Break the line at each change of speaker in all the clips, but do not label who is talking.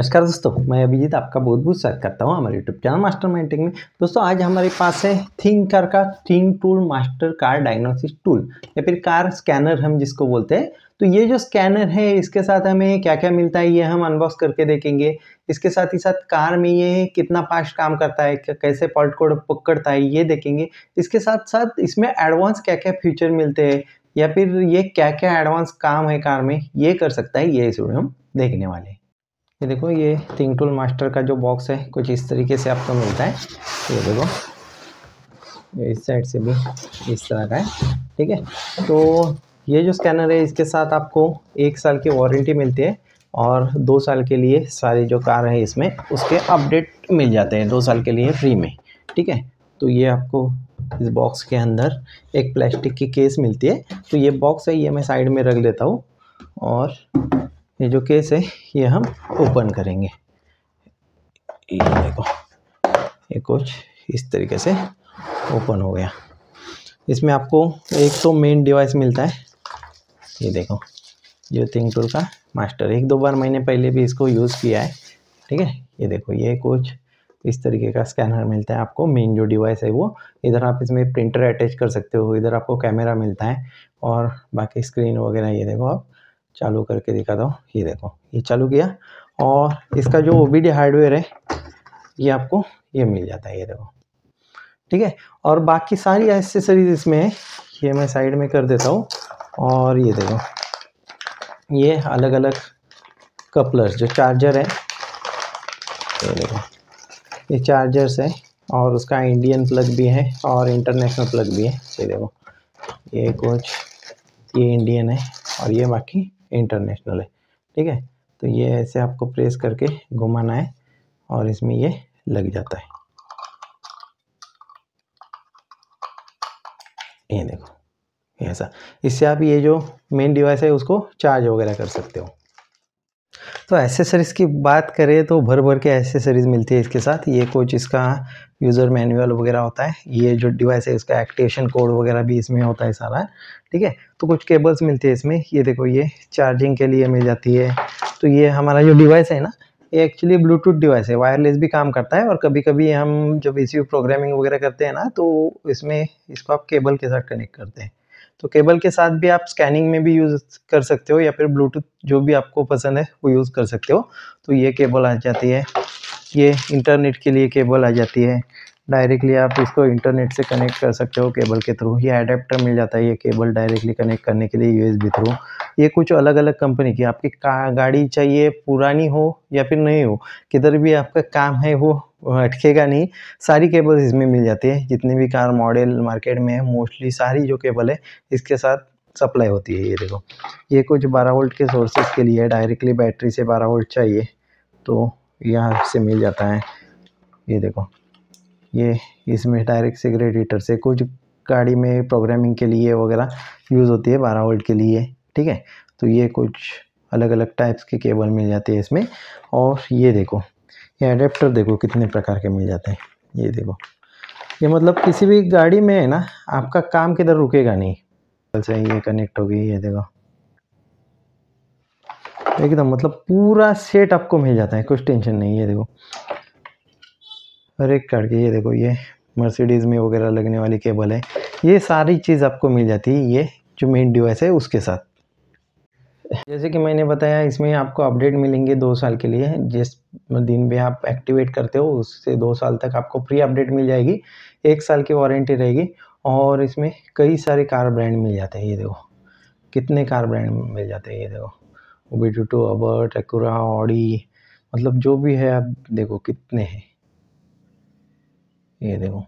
नमस्कार दोस्तों मैं अभिजीत आपका बहुत बहुत स्वागत करता हूँ हमारे यूट्यूब चैनल मास्टर माइंडिंग में दोस्तों आज हमारे पास है थिंकर का think tool master car diagnosis tool या फिर कार स्कैनर हम जिसको बोलते हैं तो ये जो स्कैनर है इसके साथ हमें क्या क्या मिलता है ये हम अनबॉक्स करके देखेंगे इसके साथ ही साथ कार में ये कितना फास्ट काम करता है कैसे पॉल्ट कोड पकड़ता है ये देखेंगे इसके साथ साथ इसमें एडवांस क्या क्या फीचर मिलते हैं या फिर ये क्या क्या एडवांस काम है कार में ये कर सकता है ये इस वीडियो हम देखने वाले हैं ये देखो ये थिंक टूल मास्टर का जो बॉक्स है कुछ इस तरीके से आपको मिलता है ये देखो ये इस साइड से भी इस तरह का है ठीक है तो ये जो स्कैनर है इसके साथ आपको एक साल की वारंटी मिलती है और दो साल के लिए सारी जो कार है इसमें उसके अपडेट मिल जाते हैं दो साल के लिए फ्री में ठीक है तो ये आपको इस बॉक्स के अंदर एक प्लास्टिक की केस मिलती है तो ये बॉक्स है ये मैं साइड में रख देता हूँ और ये जो केस है ये हम ओपन करेंगे ये देखो ये कुछ इस तरीके से ओपन हो गया इसमें आपको एक तो मेन डिवाइस मिलता है ये देखो जो थिंग टूल का मास्टर एक दो बार मैंने पहले भी इसको यूज़ किया है ठीक है ये देखो ये कुछ इस तरीके का स्कैनर मिलता है आपको मेन जो डिवाइस है वो इधर आप इसमें प्रिंटर अटैच कर सकते हो इधर आपको कैमरा मिलता है और बाकी स्क्रीन वगैरह ये देखो आप चालू करके दिखाता हूँ ये देखो ये चालू किया और इसका जो ओ हार्डवेयर है ये आपको ये मिल जाता है ये देखो ठीक है और बाकी सारी एसेसरीज इसमें है ये मैं साइड में कर देता हूँ और ये देखो ये अलग अलग कपलर्स जो चार्जर है ये देखो ये चार्जर्स है और उसका इंडियन प्लग भी है और इंटरनेशनल प्लग भी है ये देखो ये कुछ ये इंडियन है और ये बाकी इंटरनेशनल है ठीक है तो ये ऐसे आपको प्रेस करके घुमाना है और इसमें ये लग जाता है ये देखो ऐसा इससे आप ये जो मेन डिवाइस है उसको चार्ज वगैरह कर सकते हो तो एसेसरीज़ की बात करें तो भर भर के एसेसरीज़ मिलती है इसके साथ ये कुछ इसका यूज़र मैनुअल वगैरह होता है ये जो डिवाइस है इसका एक्टिवेशन कोड वगैरह भी इसमें होता है सारा ठीक है तो कुछ केबल्स मिलते हैं इसमें ये देखो ये चार्जिंग के लिए मिल जाती है तो ये हमारा जो डिवाइस है ना ये एक्चुअली ब्लूटूथ डिवाइस है वायरलेस भी काम करता है और कभी कभी हम जब इसी प्रोग्रामिंग वगैरह करते हैं ना तो इसमें इसको आप केबल के साथ कनेक्ट करते हैं तो केबल के साथ भी आप स्कैनिंग में भी यूज़ कर सकते हो या फिर ब्लूटूथ जो भी आपको पसंद है वो यूज़ कर सकते हो तो ये केबल आ जाती है ये इंटरनेट के लिए केबल आ जाती है डायरेक्टली आप इसको इंटरनेट से कनेक्ट कर सकते हो केबल के थ्रू ये अडेप्टर मिल जाता है ये केबल डायरेक्टली कनेक्ट करने के लिए यूएसबी थ्रू ये कुछ अलग अलग कंपनी की आपकी गाड़ी चाहिए पुरानी हो या फिर नहीं हो किधर भी आपका काम है वो अटकेगा नहीं सारी केबल इसमें मिल जाती है जितने भी कार मॉडल मार्केट में है मोस्टली सारी जो केबल है इसके साथ सप्लाई होती है ये देखो ये कुछ बारह वोल्ट के सोर्सेज के लिए डायरेक्टली बैटरी से बारह वोल्ट चाहिए तो यहाँ से मिल जाता है ये देखो ये इसमें डायरेक्ट सिगरेट हीटर से कुछ गाड़ी में प्रोग्रामिंग के लिए वगैरह यूज़ होती है बारह वोल्ट के लिए ठीक है तो ये कुछ अलग अलग टाइप्स के केबल मिल जाते हैं इसमें और ये देखो ये अडेप्टर देखो कितने प्रकार के मिल जाते हैं ये देखो ये मतलब किसी भी गाड़ी में है ना आपका काम किधर रुकेगा नहीं कल से ये कनेक्ट हो गई ये देखो एकदम मतलब पूरा सेट आपको मिल जाता है कुछ टेंशन नहीं है देखो और एक काट के ये देखो ये मर्सिडीज़ में वगैरह लगने वाली केबल है ये सारी चीज़ आपको मिल जाती है ये जो मेन डिवाइस है उसके साथ जैसे कि मैंने बताया इसमें आपको अपडेट मिलेंगे दो साल के लिए जिस दिन भी आप एक्टिवेट करते हो उससे दो साल तक आपको फ्री अपडेट मिल जाएगी एक साल की वारंटी रहेगी और इसमें कई सारे कार ब्रांड मिल जाते हैं ये देखो कितने कार ब्रांड मिल जाते हैं ये देखो OB two two Abarth Acura Audi मतलब जो भी है आप देखो कितने हैं ये देखो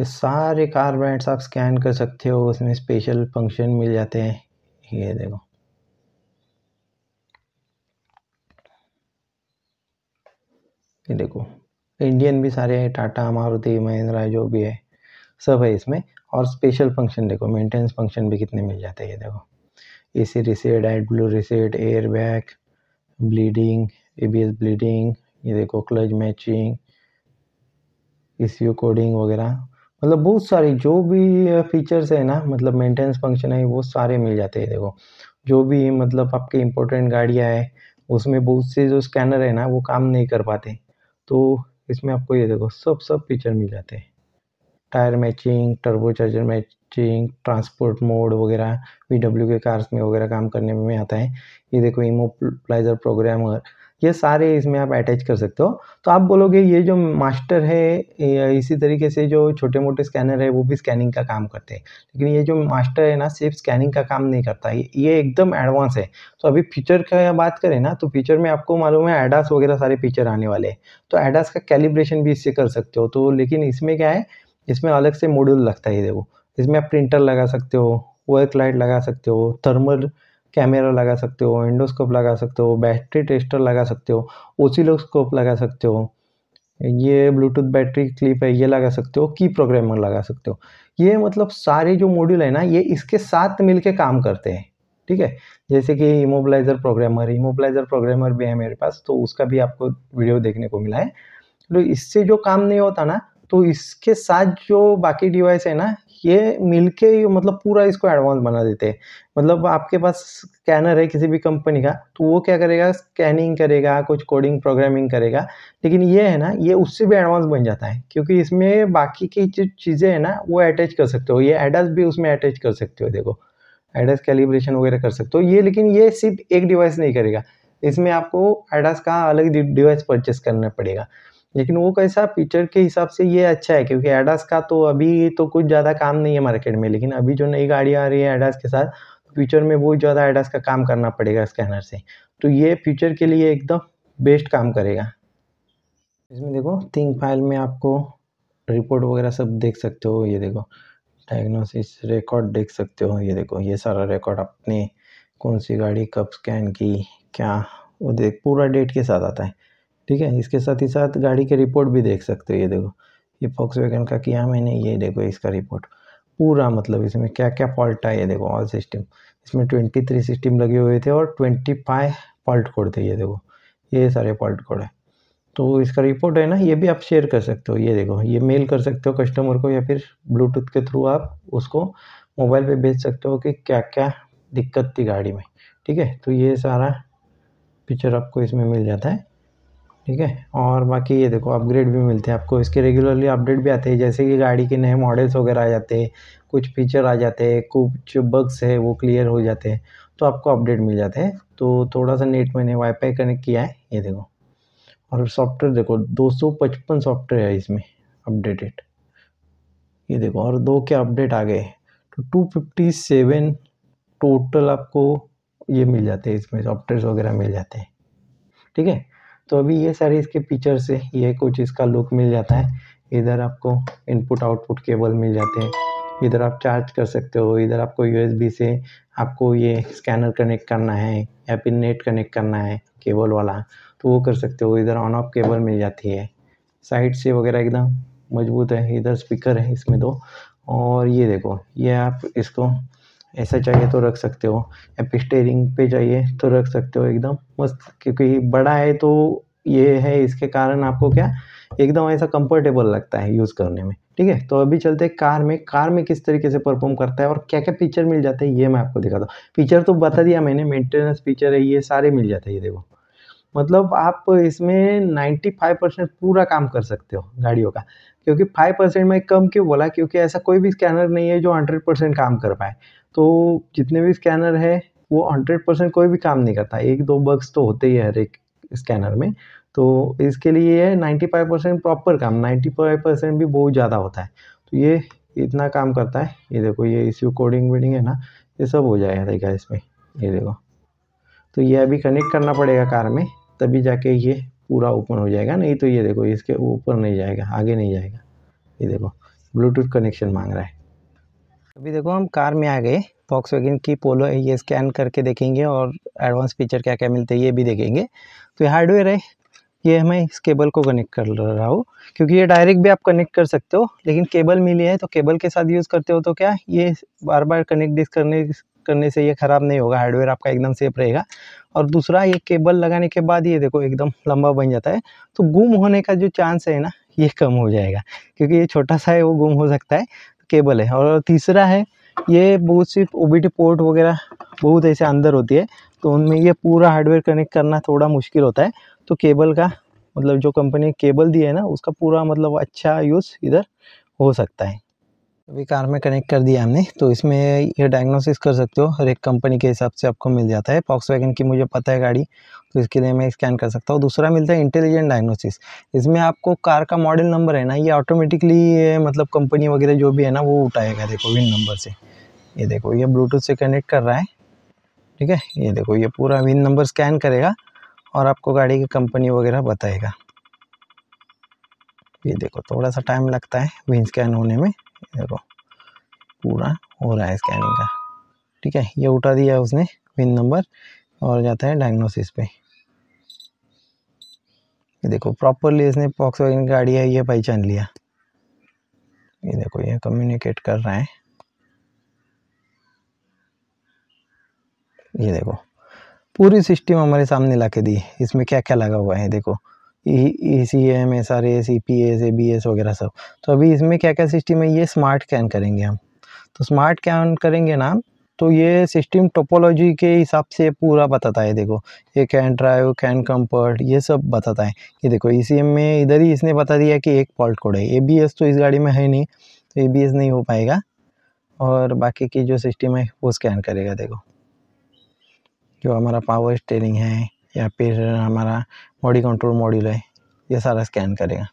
ये सारे कार्बेट्स आप स्कैन कर सकते हो उसमें स्पेशल फंक्शन मिल जाते हैं ये देखो ये देखो इंडियन भी सारे हैं टाटा मारुति महिंद्रा जो भी है सब है इसमें और स्पेशल फंक्शन देखो मेंटेनेंस फंक्शन भी कितने मिल जाते हैं ये देखो A C reset AdBlue reset air bag bleeding A B S bleeding ये देखो क्लच मैचिंग इसी कोडिंग वगैरह मतलब बहुत सारी जो भी फीचर्स है ना मतलब मेंटेनेंस फंक्शन है वो सारे मिल जाते हैं देखो जो भी मतलब आपके इम्पोर्टेंट गाड़ियाँ है उसमें बहुत से जो स्कैनर है ना वो काम नहीं कर पाते तो इसमें आपको ये देखो सब सब फीचर मिल जाते हैं tyre matching turbo charger matching transport mode वगैरह वी के कार्स में वगैरह काम करने में आता है ये देखो इमोप्लाइजर प्रोग्रामर ये सारे इसमें आप अटैच कर सकते हो तो आप बोलोगे ये जो मास्टर है इसी तरीके से जो छोटे मोटे स्कैनर है वो भी स्कैनिंग का काम करते हैं लेकिन ये जो मास्टर है ना सिर्फ स्कैनिंग का काम नहीं करता ये एकदम एडवांस है तो अभी फीचर का बात करें ना तो फीचर में आपको मालूम है एडास वगैरह सारे फीचर आने वाले हैं तो एडास का कैलिब्रेशन भी इससे कर सकते हो तो लेकिन इसमें क्या है इसमें अलग से मॉड्यूल लगता है देखो इसमें आप प्रिंटर लगा सकते हो वर्क लाइट लगा सकते हो थर्मल कैमरा लगा सकते हो एंडोस्कोप लगा सकते हो बैटरी टेस्टर लगा सकते हो ओसिलोस्कोप लगा सकते हो ये ब्लूटूथ बैटरी क्लिप है ये लगा सकते हो की प्रोग्रामर लगा सकते हो ये मतलब सारे जो मॉड्यूल है ना ये इसके साथ मिल काम करते हैं ठीक है जैसे कि इमोबलाइजर प्रोग्रामर इमोबलाइजर प्रोग्रामर भी है मेरे पास तो उसका भी आपको वीडियो देखने को मिला है तो इससे जो काम नहीं होता ना तो इसके साथ जो बाकी डिवाइस है ना ये मिलके मतलब पूरा इसको एडवांस बना देते हैं मतलब आपके पास स्कैनर है किसी भी कंपनी का तो वो क्या करेगा स्कैनिंग करेगा कुछ कोडिंग प्रोग्रामिंग करेगा लेकिन ये है ना ये उससे भी एडवांस बन जाता है क्योंकि इसमें बाकी की जो चीज़ें हैं ना वो अटैच कर सकते हो ये एडस भी उसमें अटैच कर सकते हो देखो एडस कैलिब्रेशन वगैरह कर सकते हो ये लेकिन ये सिर्फ एक डिवाइस नहीं करेगा इसमें आपको एडास का अलग डिवाइस परचेस करना पड़ेगा लेकिन वो कैसा पीटर के हिसाब से ये अच्छा है क्योंकि एडास का तो अभी तो कुछ ज़्यादा काम नहीं है मार्केट में लेकिन अभी जो नई गाड़ी आ रही है एडास के साथ फ्यूचर तो में बहुत ज़्यादा एडास का काम करना पड़ेगा स्कैनर से तो ये फ्यूचर के लिए एकदम बेस्ट काम करेगा इसमें देखो थिंक फाइल में आपको रिपोर्ट वगैरह सब देख सकते हो ये देखो डायग्नोसिस रिकॉर्ड देख सकते हो ये देखो ये सारा रिकॉर्ड अपने कौन सी गाड़ी कब स्कैन की क्या वो देख पूरा डेट के साथ आता है ठीक है इसके साथ ही साथ गाड़ी के रिपोर्ट भी देख सकते हो ये देखो ये फॉक्स वैगन का किया मैंने ये देखो इसका रिपोर्ट पूरा मतलब इसमें क्या क्या फॉल्ट है ये देखो ऑल सिस्टम इसमें ट्वेंटी थ्री सिस्टम लगे हुए थे और ट्वेंटी फाइव फॉल्ट कोड थे ये देखो ये सारे फॉल्ट कोड है तो इसका रिपोर्ट है ना ये भी आप शेयर कर सकते हो ये देखो ये मेल कर सकते हो कस्टमर को या फिर ब्लूटूथ के थ्रू आप उसको मोबाइल पर भेज सकते हो कि क्या क्या दिक्कत थी गाड़ी में ठीक है तो ये सारा पिक्चर आपको इसमें मिल जाता है ठीक है और बाकी ये देखो अपग्रेड भी मिलते हैं आपको इसके रेगुलरली अपडेट भी आते हैं जैसे कि गाड़ी के नए मॉडल्स वगैरह आ जाते हैं कुछ फीचर आ जाते हैं कुछ बग्स है वो क्लियर हो जाते हैं तो आपको अपडेट मिल जाते हैं तो थोड़ा सा नेट मैंने वाईफाई कनेक्ट किया है ये देखो और सॉफ्टवेयर देखो 255 सॉफ्टवेयर है इसमें अपडेटेड ये देखो और दो के अपडेट आ गए तो टू फिफ्टी सेवन टोटल आपको ये मिल जाते हैं इसमें सॉफ्टवेयर वगैरह मिल जाते हैं ठीक है तो अभी ये सारे इसके फीचर्स से ये कुछ इसका लुक मिल जाता है इधर आपको इनपुट आउटपुट केबल मिल जाते हैं इधर आप चार्ज कर सकते हो इधर आपको यूएसबी से आपको ये स्कैनर कनेक्ट करना है या फिर नेट कनेक्ट करना है केबल वाला तो वो कर सकते हो इधर ऑन ऑफ केबल मिल जाती है साइड से वगैरह एकदम मजबूत है इधर स्पीकर है इसमें दो और ये देखो ये आप इसको ऐसा चाहिए तो रख सकते हो फिर स्टेयरिंग पे चाहिए तो रख सकते हो एकदम मस्त क्योंकि बड़ा है तो ये है इसके कारण आपको क्या एकदम ऐसा कंफर्टेबल लगता है यूज़ करने में ठीक है तो अभी चलते हैं कार में कार में किस तरीके से परफॉर्म करता है और क्या क्या फीचर मिल जाते हैं ये मैं आपको दिखाता हूँ फीचर तो बता दिया मैंने मेंटेनेंस फीचर है ये सारे मिल जाते हैं ये देखो मतलब आप इसमें नाइन्टी फाइव परसेंट पूरा काम कर सकते हो गाड़ियों का क्योंकि फाइव परसेंट में कम क्यों बोला क्योंकि ऐसा कोई भी स्कैनर नहीं है जो हंड्रेड परसेंट काम कर पाए तो जितने भी स्कैनर है वो हंड्रेड परसेंट कोई भी काम नहीं करता एक दो बग्स तो होते ही है हर एक स्कैनर में तो इसके लिए है नाइन्टी फाइव परसेंट प्रॉपर काम नाइन्टी फाइव परसेंट भी बहुत ज़्यादा होता है तो ये इतना काम करता है ये देखो ये इश्यू कोडिंग वीडिंग है ना ये सब हो जाएगा देखा इसमें ये देखो तो ये अभी कनेक्ट करना पड़ेगा कार में तभी जाके ये पूरा ओपन हो जाएगा नहीं तो ये देखो इसके ऊपर नहीं जाएगा आगे नहीं जाएगा ये देखो ब्लूटूथ कनेक्शन मांग रहा है अभी देखो हम कार में आ गए फॉक्स वैगन की पोलो है ये स्कैन करके देखेंगे और एडवांस फीचर क्या क्या मिलते हैं ये भी देखेंगे तो ये हार्डवेयर है ये मैं इस केबल को कनेक्ट कर रहा हूँ क्योंकि ये डायरेक्ट भी आप कनेक्ट कर सकते हो लेकिन केबल मिली है तो केबल के साथ यूज़ करते हो तो क्या ये बार बार कनेक्ट डिस करने करने से ये ख़राब नहीं होगा हार्डवेयर आपका एकदम सेफ रहेगा और दूसरा ये केबल लगाने के बाद ये देखो एकदम लंबा बन जाता है तो गुम होने का जो चांस है ना ये कम हो जाएगा क्योंकि ये छोटा सा है वो गुम हो सकता है केबल है और तीसरा है ये बहुत सी ओ पोर्ट वगैरह बहुत ऐसे अंदर होती है तो उनमें ये पूरा हार्डवेयर कनेक्ट करना थोड़ा मुश्किल होता है तो केबल का मतलब जो कंपनी केबल दी है ना उसका पूरा मतलब अच्छा यूज़ इधर हो सकता है अभी कार में कनेक्ट कर दिया हमने तो इसमें ये डायग्नोसिस कर सकते हो हर एक कंपनी के हिसाब से आपको मिल जाता है पॉक्स वैगन की मुझे पता है गाड़ी तो इसके लिए मैं स्कैन कर सकता हूँ दूसरा मिलता है इंटेलिजेंट डायग्नोसिस इसमें आपको कार का मॉडल नंबर है ना ये ऑटोमेटिकली मतलब कंपनी वगैरह जो भी है ना वो उठाएगा देखो विन नंबर से ये देखो ये ब्लूटूथ से कनेक्ट कर रहा है ठीक है ये देखो ये पूरा विन नंबर स्कैन करेगा और आपको गाड़ी की कंपनी वगैरह बताएगा ये देखो थोड़ा सा टाइम लगता है विन स्कैन होने में देखो पूरा हो रहा है स्कैनिंग का ठीक है ये उठा दिया उसने पिन नंबर और जाता है डायग्नोसिस पे ये देखो प्रॉपरली इसने पॉक्स वगैरह गाड़ी है ये पहचान लिया ये देखो ये कम्युनिकेट कर रहा है ये देखो पूरी सिस्टम हमारे सामने ला दी इसमें क्या क्या लगा हुआ है देखो E C M S R S E P S A B S वगैरह सब तो अभी इसमें क्या क्या सिस्टम है ये स्मार्ट कैन करेंगे हम तो स्मार्ट कैन करेंगे ना तो ये सिस्टम टोपोलॉजी के हिसाब से पूरा बताता है देखो ये कैन ड्राइव कैन कंपर्ट ये सब बताता है कि देखो ई e में इधर ही इसने बता दिया कि एक फॉल्ट कोड है ए तो इस गाड़ी में है नहीं तो ए नहीं हो पाएगा और बाकी की जो सिस्टम है वो स्कैन करेगा देखो जो हमारा पावर स्टेरिंग है या फिर हमारा बॉडी कंट्रोल मॉड्यूल है ये सारा स्कैन करेगा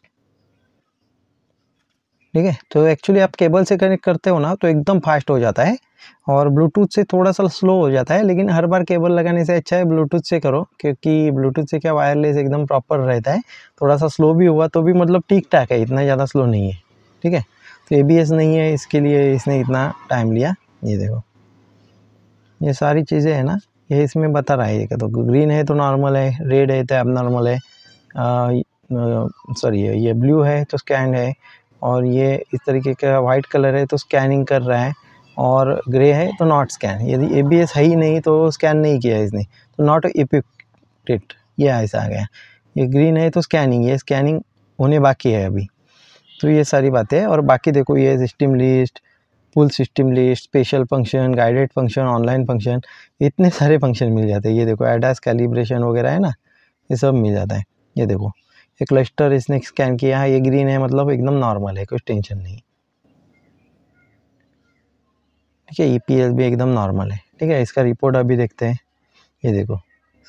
ठीक है तो एक्चुअली आप केबल से कनेक्ट करते हो ना तो एकदम फास्ट हो जाता है और ब्लूटूथ से थोड़ा सा स्लो हो जाता है लेकिन हर बार केबल लगाने से अच्छा है ब्लूटूथ से करो क्योंकि ब्लूटूथ से क्या वायरलेस एकदम प्रॉपर रहता है थोड़ा सा स्लो भी हुआ तो भी मतलब ठीक ठाक है इतना ज़्यादा स्लो नहीं है ठीक है तो ए नहीं है इसके लिए इसने इतना टाइम लिया ये देखो ये सारी चीज़ें हैं ना ये इसमें बता रहा है ये तो ग्रीन है तो नॉर्मल है रेड है तो एबनॉर्मल है सॉरी ये ब्लू है तो स्कैन है और ये इस तरीके का वाइट कलर है तो स्कैनिंग कर रहा है और ग्रे है तो नॉट स्कैन यदि ए बी एस है ही नहीं तो स्कैन नहीं किया है इसने तो नॉट इपिकेट ये ऐसा आ गया ये ग्रीन है तो स्कैनिंग ये स्कैनिंग होने बाकी है अभी तो ये सारी बातें और बाकी देखो ये system list full system list special function guided function online function इतने सारे फंक्शन मिल जाते हैं ये देखो एडास कैलिब्रेशन वगैरह है ना ये सब मिल जाता है ये देखो ये क्लस्टर इसने स्कैन किया है ये ग्रीन है मतलब एकदम नॉर्मल है कुछ टेंशन नहीं ठीक है ई पी एस भी एकदम नॉर्मल है ठीक है इसका रिपोर्ट अभी देखते हैं ये देखो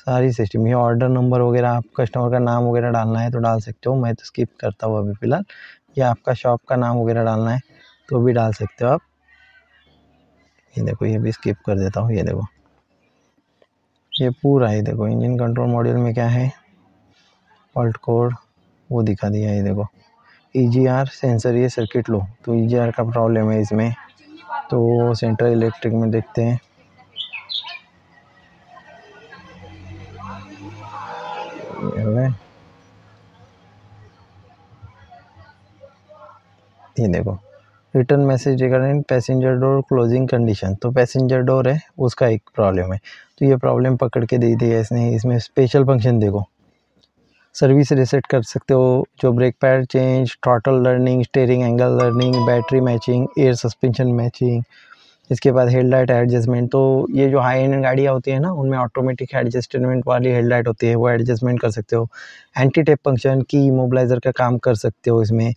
सारी सिस्टम ये ऑर्डर नंबर वगैरह आप कस्टमर का नाम वगैरह डालना है तो डाल सकते हो मैं तो स्किप करता हूँ अभी फ़िलहाल या आपका शॉप का नाम वगैरह डालना है तो भी डाल सकते हो आप ये देखो ये भी स्किप कर देता हूँ ये देखो ये पूरा ही देखो इंजन कंट्रोल मॉड्यूल में क्या है ऑल्ट कोड वो दिखा दिया ये देखो ई e सेंसर ये सर्किट लो तो ई e का प्रॉब्लम है इसमें तो सेंट्रल इलेक्ट्रिक में देखते हैं ये देखो return message regarding passenger door closing condition तो पैसेंजर डोर है उसका एक प्रॉब्लम है तो ये प्रॉब्लम पकड़ के दे दिया इसने इसमें स्पेशल फंक्शन देखो सर्विस रिसेट कर सकते हो जो brake pad change total learning steering angle learning battery matching air suspension matching इसके बाद हेडलाइट एडजस्टमेंट तो ये जो हाई एंड गाड़ियाँ होती है ना उनमें ऑटोमेटिक एडजस्टमेंट वाली हेडलाइट होती है वो एडजस्टमेंट कर सकते हो anti theft function key mobilizer का काम कर सकते हो इसमें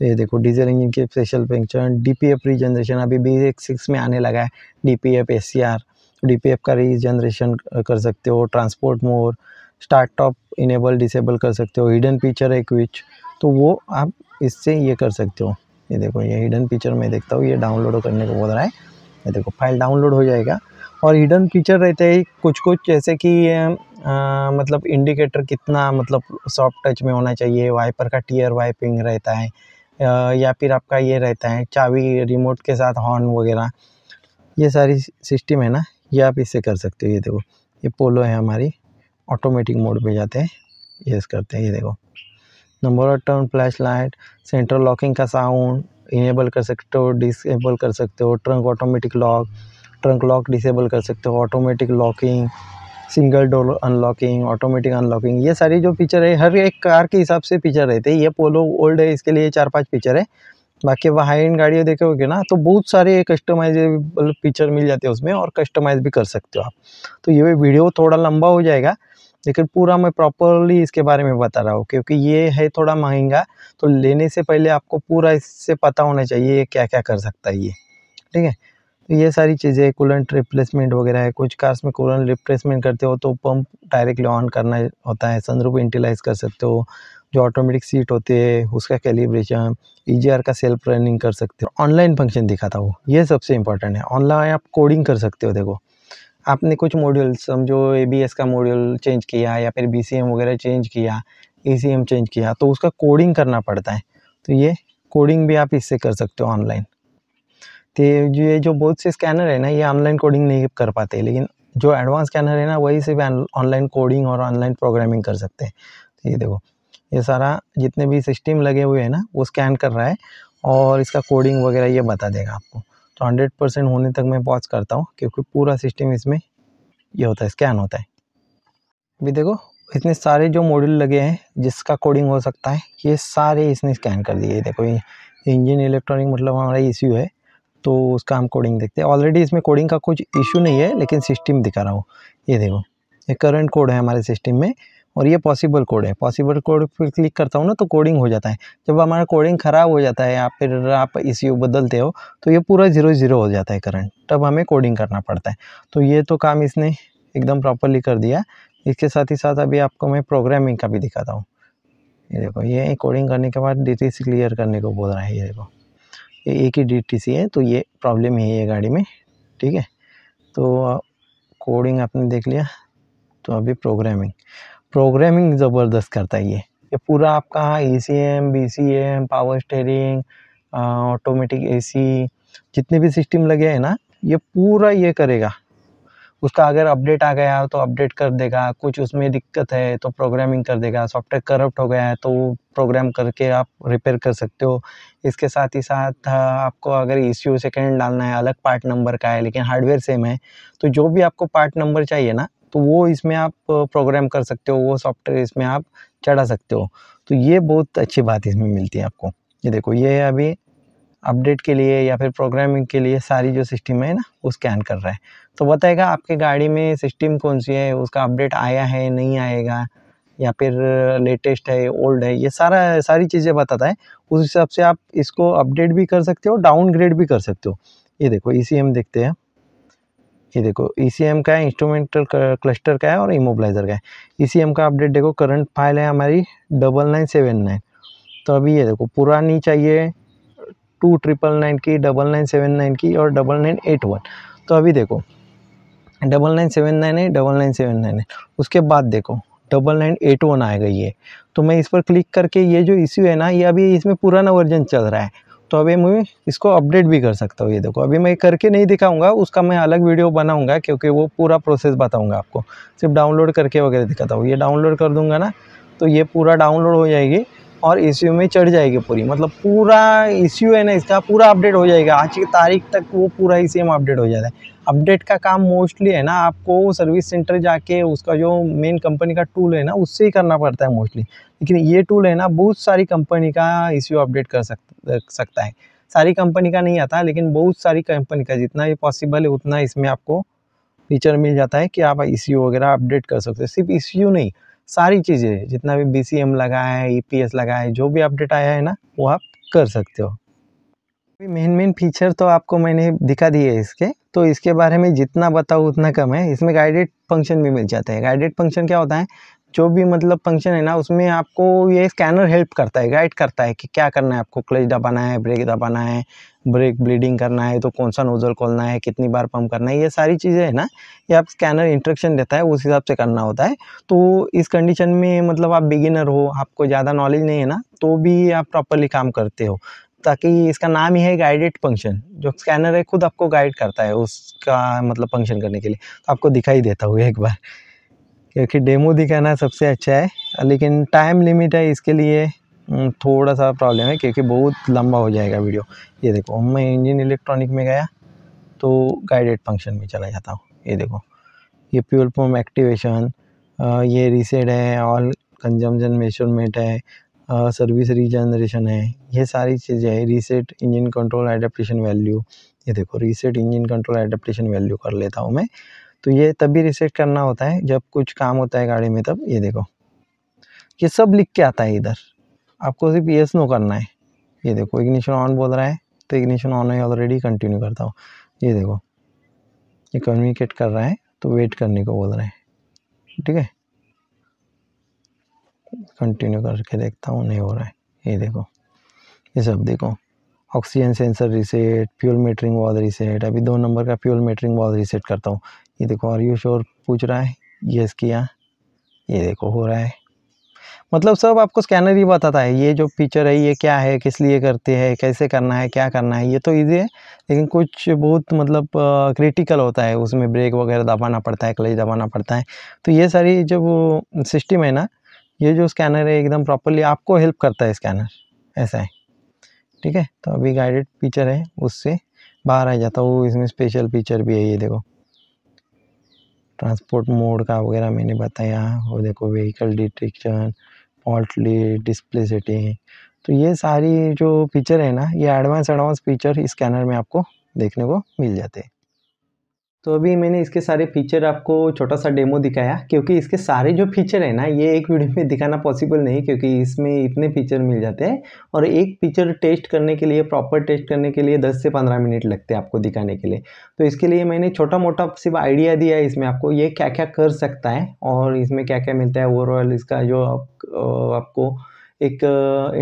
तो ये देखो डीजल इंजन की special function D P F regeneration अभी बी एक सिक्स में आने लगा है D P F S C R D P F का रीजनरेशन कर सकते हो transport mode start stop enable disable कर सकते हो हिडन फीचर है क्विच तो वो आप इससे ये कर सकते हो ये देखो ये हिडन फीचर मैं देखता हूँ ये डाउनलोड करने को बोल रहा है ये देखो फाइल डाउनलोड हो जाएगा और हिडन फीचर रहते हैं कुछ कुछ जैसे कि मतलब इंडिकेटर कितना मतलब सॉफ्ट टच में होना चाहिए वाइपर का टीयर वाइपिंग रहता है या फिर आपका ये रहता है चाबी रिमोट के साथ हॉर्न वगैरह ये सारी सिस्टम है ना ये आप इससे कर सकते हो ये देखो ये पोलो है हमारी ऑटोमेटिक मोड पे जाते हैं ये करते हैं ये देखो number off turn flash light central locking का साउंड इनेबल कर सकते हो डिसेबल कर सकते हो trunk automatic lock trunk lock disable कर सकते हो automatic locking single door unlocking automatic unlocking ये सारी जो फीचर है हर एक कार के हिसाब से फीचर रहते हैं ये पोलो ओल्ड है इसके लिए चार पांच फीचर है बाकी वह हाई एंड गाड़ियाँ देखोगे ना तो बहुत सारे कस्टमाइजेबल फीचर मिल जाते हैं उसमें और कस्टमाइज भी कर सकते हो आप तो ये वीडियो थोड़ा लंबा हो जाएगा लेकिन पूरा मैं प्रॉपरली इसके बारे में बता रहा हूँ क्योंकि ये है थोड़ा महंगा तो लेने से पहले आपको पूरा इससे पता होना चाहिए ये क्या क्या कर सकता है ये ठीक है तो ये सारी चीज़ें कूलेंट रिप्लेसमेंट वगैरह है कुछ कार्स में कूलेंट रिप्लेसमेंट करते हो तो पंप डायरेक्टली ऑन करना होता है सनरूफ इंटिलाइज कर सकते हो जो ऑटोमेटिक सीट होती है उसका कैलिब्रेशन ई e का सेल्फ रनिंग कर सकते हो ऑनलाइन फंक्शन दिखाता हूँ ये सबसे इंपॉर्टेंट है ऑनलाइन आप कोडिंग कर सकते हो देखो आपने कुछ मॉड्यूल समझो ए का मॉड्यूल चेंज किया या फिर बी वगैरह चेंज किया ए e चेंज किया तो उसका कोडिंग करना पड़ता है तो ये कोडिंग भी आप इससे कर सकते हो ऑनलाइन तो ये जो बहुत से स्कैनर है ना ये ऑनलाइन कोडिंग नहीं कर पाते लेकिन जो एडवांस स्कैनर है ना वही से भी ऑनलाइन कोडिंग और ऑनलाइन प्रोग्रामिंग कर सकते हैं तो ये देखो ये सारा जितने भी सिस्टम लगे हुए हैं ना वो स्कैन कर रहा है और इसका कोडिंग वगैरह ये बता देगा आपको तो हंड्रेड परसेंट होने तक मैं पॉज करता हूँ क्योंकि पूरा सिस्टम इसमें ये होता है स्कैन होता है अभी देखो इतने सारे जो मॉड्यूल लगे हैं जिसका कोडिंग हो सकता है ये सारे इसने स्कैन कर दिए देखो इंजन इलेक्ट्रॉनिक मतलब हमारा इश्यू है तो उसका हम कोडिंग देखते हैं ऑलरेडी इसमें कोडिंग का कुछ इशू नहीं है लेकिन सिस्टम दिखा रहा हूँ ये देखो ये करंट कोड है हमारे सिस्टम में और ये पॉसिबल कोड है पॉसिबल कोड पर क्लिक करता हूँ ना तो कोडिंग हो जाता है जब हमारा कोडिंग ख़राब हो जाता है या फिर आप इसी बदलते हो तो ये पूरा ज़ीरो ज़ीरो हो जाता है करंट तब हमें कोडिंग करना पड़ता है तो ये तो काम इसने एकदम प्रॉपरली कर दिया इसके साथ ही साथ अभी आपको मैं प्रोग्रामिंग का भी दिखाता हूँ ये देखो ये कोडिंग करने के बाद डिटेल्स क्लियर करने को बोल रहा है ये देखो ये एक ही डी है तो ये प्रॉब्लम है है गाड़ी में ठीक है तो कोडिंग आपने देख लिया तो अभी प्रोग्रामिंग प्रोग्रामिंग ज़बरदस्त करता है ये ये पूरा आपका A C M B C M power steering automatic AC जितने भी सिस्टम लगे हैं ना ये पूरा ये करेगा उसका अगर अपडेट आ गया तो अपडेट कर देगा कुछ उसमें दिक्कत है तो प्रोग्रामिंग कर देगा सॉफ्टवेयर करप्ट हो गया है तो प्रोग्राम करके आप रिपेयर कर सकते हो इसके साथ ही साथ हाँ, आपको अगर इश्यू सेकेंड डालना है अलग पार्ट नंबर का है लेकिन हार्डवेयर सेम है तो जो भी आपको पार्ट नंबर चाहिए ना तो वो इसमें आप प्रोग्राम कर सकते हो वो सॉफ्टवेयर इसमें आप चढ़ा सकते हो तो ये बहुत अच्छी बात इसमें मिलती है आपको ये देखो ये अभी अपडेट के लिए या फिर प्रोग्रामिंग के लिए सारी जो सिस्टम है ना वो स्कैन कर रहा है तो बताएगा आपके गाड़ी में सिस्टम कौन सी है उसका अपडेट आया है नहीं आएगा या फिर लेटेस्ट है ओल्ड है ये सारा सारी चीज़ें बताता है उस हिसाब से आप इसको अपडेट भी कर सकते हो डाउनग्रेड भी कर सकते हो ये देखो ई e देखते हैं ये देखो ई e का है इंस्ट्रूमेंटल क्लस्टर का है और इमोबलाइजर का है ई e का अपडेट देखो करंट फाइल है हमारी डबल नाइन सेवन नाइन तो अभी ये देखो पुरानी चाहिए टू ट्रिपल नाइन की डबल नाइन सेवन नाइन की और डबल नाइन एट वन तो अभी देखो डबल नाइन सेवन नाइन है डबल नाइन सेवन नाइन है उसके बाद देखो डबल नाइन एट वन आएगा ये तो मैं इस पर क्लिक करके ये जो इश्यू है ना ये अभी इसमें पुराना वर्जन चल रहा है तो अभी मैं इसको अपडेट भी कर सकता हूँ ये देखो अभी मैं करके नहीं दिखाऊंगा उसका मैं अलग वीडियो बनाऊंगा क्योंकि वो पूरा प्रोसेस बताऊंगा आपको सिर्फ डाउनलोड करके वगैरह दिखाता हूँ ये डाउनलोड कर दूंगा ना तो ये पूरा डाउनलोड हो जाएगी और ए में चढ़ जाएगी पूरी मतलब पूरा ई है ना इसका पूरा अपडेट हो जाएगा आज की तारीख तक वो पूरा ई अपडेट हो जाता है अपडेट का काम मोस्टली है ना आपको सर्विस सेंटर जाके उसका जो मेन कंपनी का टूल है ना उससे ही करना पड़ता है मोस्टली लेकिन ये टूल है ना बहुत सारी कंपनी का ई अपडेट कर सक, सकता है सारी कंपनी का नहीं आता लेकिन बहुत सारी कंपनी का जितना ये पॉसिबल है उतना इसमें आपको फीचर मिल जाता है कि आप ई वगैरह अपडेट कर सकते हो सिर्फ ई नहीं सारी चीज़ें जितना भी बी सी एम लगा है ई पी एस लगा है जो भी अपडेट आया है ना वो आप कर सकते हो मेन मेन फीचर तो आपको मैंने दिखा दिए इसके तो इसके बारे में जितना बताऊँ उतना कम है इसमें गाइडेड फंक्शन भी मिल जाता है गाइडेड फंक्शन क्या होता है जो भी मतलब फंक्शन है ना उसमें आपको ये स्कैनर हेल्प करता है गाइड करता है कि क्या करना है आपको क्लच दबाना है ब्रेक दबाना है ब्रेक ब्लीडिंग करना है तो कौन सा नोज़ल खोलना है कितनी बार पंप करना है ये सारी चीज़ें है ना ये आप स्कैनर इंस्ट्रक्शन देता है उस हिसाब से करना होता है तो इस कंडीशन में मतलब आप बिगिनर हो आपको ज़्यादा नॉलेज नहीं है ना तो भी आप प्रॉपरली काम करते हो ताकि इसका नाम ही है गाइडेड फंक्शन जो स्कैनर है खुद आपको गाइड करता है उसका मतलब फंक्शन करने के लिए तो आपको दिखाई देता होगा एक बार क्योंकि डेमो दिखाना सबसे अच्छा है लेकिन टाइम लिमिट है इसके लिए थोड़ा सा प्रॉब्लम है क्योंकि बहुत लंबा हो जाएगा वीडियो ये देखो मैं इंजन इलेक्ट्रॉनिक में गया तो गाइडेड फंक्शन में चला जाता हूँ ये देखो ये प्योर पम्प एक्टिवेशन ये रीसेट है ऑल कंजम्पन मेजरमेंट है सर्विस रीजनरेशन है ये सारी चीज़ें है reset engine control adaptation value ये देखो reset engine control adaptation value कर लेता हूँ मैं तो ये तभी रिसेट करना होता है जब कुछ काम होता है गाड़ी में तब ये देखो ये सब लिख के आता है इधर आपको सिर्फ यस नो करना है ये देखो इग्निशन ऑन बोल रहा है तो इग्निशन ऑन है ऑलरेडी कंटिन्यू करता हूँ ये देखो ये कम्युनिकेट कर रहा है तो वेट करने को बोल रहा है ठीक है कंटिन्यू करके देखता हूँ नहीं हो रहा है ये देखो ये सब देखो oxygen sensor reset fuel metering valve reset अभी दो नंबर का फ्यूल मीटरिंग वॉल रीसेट करता हूँ ये देखो आर यू श्योर पूछ रहा है येस किया ये देखो हो रहा है मतलब सब आपको स्कैनर ही बताता है ये जो फीचर है ये क्या है किस लिए करते हैं कैसे करना है क्या करना है ये तो ईजी है लेकिन कुछ बहुत मतलब क्रिटिकल होता है उसमें ब्रेक वगैरह दबाना पड़ता है क्लच दबाना पड़ता है तो ये सारी जब सिस्टम है ना ये जो स्कैनर है एकदम प्रॉपरली आपको हेल्प करता है स्कैनर ऐसा है ठीक है तो अभी गाइडेड फीचर है उससे बाहर आ जाता वो इसमें स्पेशल फीचर भी है ये देखो ट्रांसपोर्ट मोड का वगैरह मैंने बताया और देखो व्हीकल डिटेक्शन पॉल्टली डिस्प्ले सेटिंग तो ये सारी जो फीचर है ना ये एडवांस एडवांस फीचर स्कैनर में आपको देखने को मिल जाते हैं तो अभी मैंने इसके सारे फीचर आपको छोटा सा डेमो दिखाया क्योंकि इसके सारे जो फीचर है ना ये एक वीडियो में दिखाना पॉसिबल नहीं क्योंकि इसमें इतने फीचर मिल जाते हैं और एक फीचर टेस्ट करने के लिए प्रॉपर टेस्ट करने के लिए 10 से 15 मिनट लगते हैं आपको दिखाने के लिए तो इसके लिए मैंने छोटा मोटा सिर्फ आइडिया दिया है इसमें आपको ये क्या क्या कर सकता है और इसमें क्या क्या मिलता है ओवरऑल इसका जो आप, आपको एक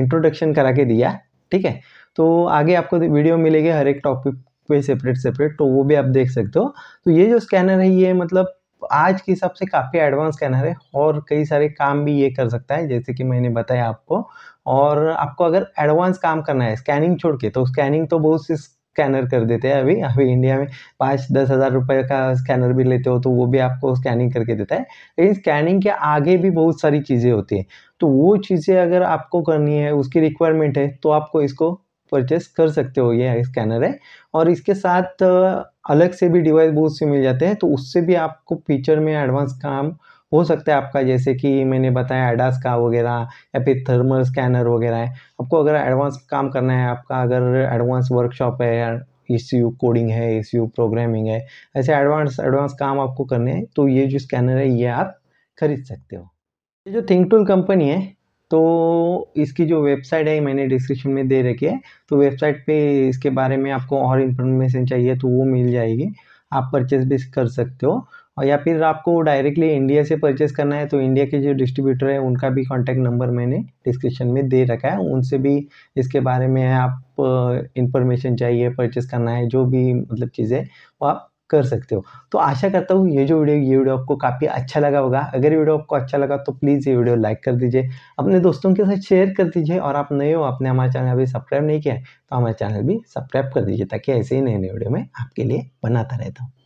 इंट्रोडक्शन करा के दिया ठीक है तो आगे आपको वीडियो मिलेगी हर एक टॉपिक पे सेपरेट सेपरेट तो वो भी आप देख सकते हो तो ये जो स्कैनर है ये मतलब आज के हिसाब से काफ़ी एडवांस स्कैनर है और कई सारे काम भी ये कर सकता है जैसे कि मैंने बताया आपको और आपको अगर एडवांस काम करना है स्कैनिंग छोड़ के तो स्कैनिंग तो बहुत सी स्कैनर कर देते हैं अभी अभी इंडिया में पाँच दस हज़ार रुपये का स्कैनर भी लेते हो तो वो भी आपको स्कैनिंग करके देता है लेकिन स्कैनिंग के आगे भी बहुत सारी चीज़ें होती हैं तो वो चीज़ें अगर आपको करनी है उसकी रिक्वायरमेंट है तो आपको इसको परचेस कर सकते हो ये स्कैनर है और इसके साथ अलग से भी डिवाइस बहुत से मिल जाते हैं तो उससे भी आपको फीचर में एडवांस काम हो सकता है आपका जैसे कि मैंने बताया एडास का वगैरह या फिर थर्मल स्कैनर वगैरह है आपको अगर एडवांस काम करना है आपका अगर एडवांस वर्कशॉप है या यू कोडिंग है एस यू प्रोग्रामिंग है ऐसे एडवांस एडवांस काम आपको करने हैं तो ये जो स्कैनर है ये आप खरीद सकते हो ये जो थिंक टूल कंपनी है तो इसकी जो वेबसाइट है मैंने डिस्क्रिप्शन में दे रखी है तो वेबसाइट पे इसके बारे में आपको और इन्फॉर्मेशन चाहिए तो वो मिल जाएगी आप परचेस भी कर सकते हो और या फिर आपको डायरेक्टली इंडिया से परचेस करना है तो इंडिया के जो डिस्ट्रीब्यूटर है उनका भी कॉन्टैक्ट नंबर मैंने डिस्क्रिप्शन में दे रखा है उनसे भी इसके बारे में आप इन्फॉर्मेशन चाहिए परचेस करना है जो भी मतलब चीज़ें वो आप कर सकते हो तो आशा करता हूँ ये जो वीडियो ये वीडियो आपको काफ़ी अच्छा लगा होगा अगर वीडियो आपको अच्छा लगा तो प्लीज़ ये वीडियो लाइक कर दीजिए अपने दोस्तों के साथ शेयर कर दीजिए और आप नए हो आपने हमारा चैनल अभी सब्सक्राइब नहीं किया है तो हमारा चैनल भी सब्सक्राइब कर दीजिए ताकि ऐसे ही नए नए वीडियो मैं आपके लिए बनाता रहता हूँ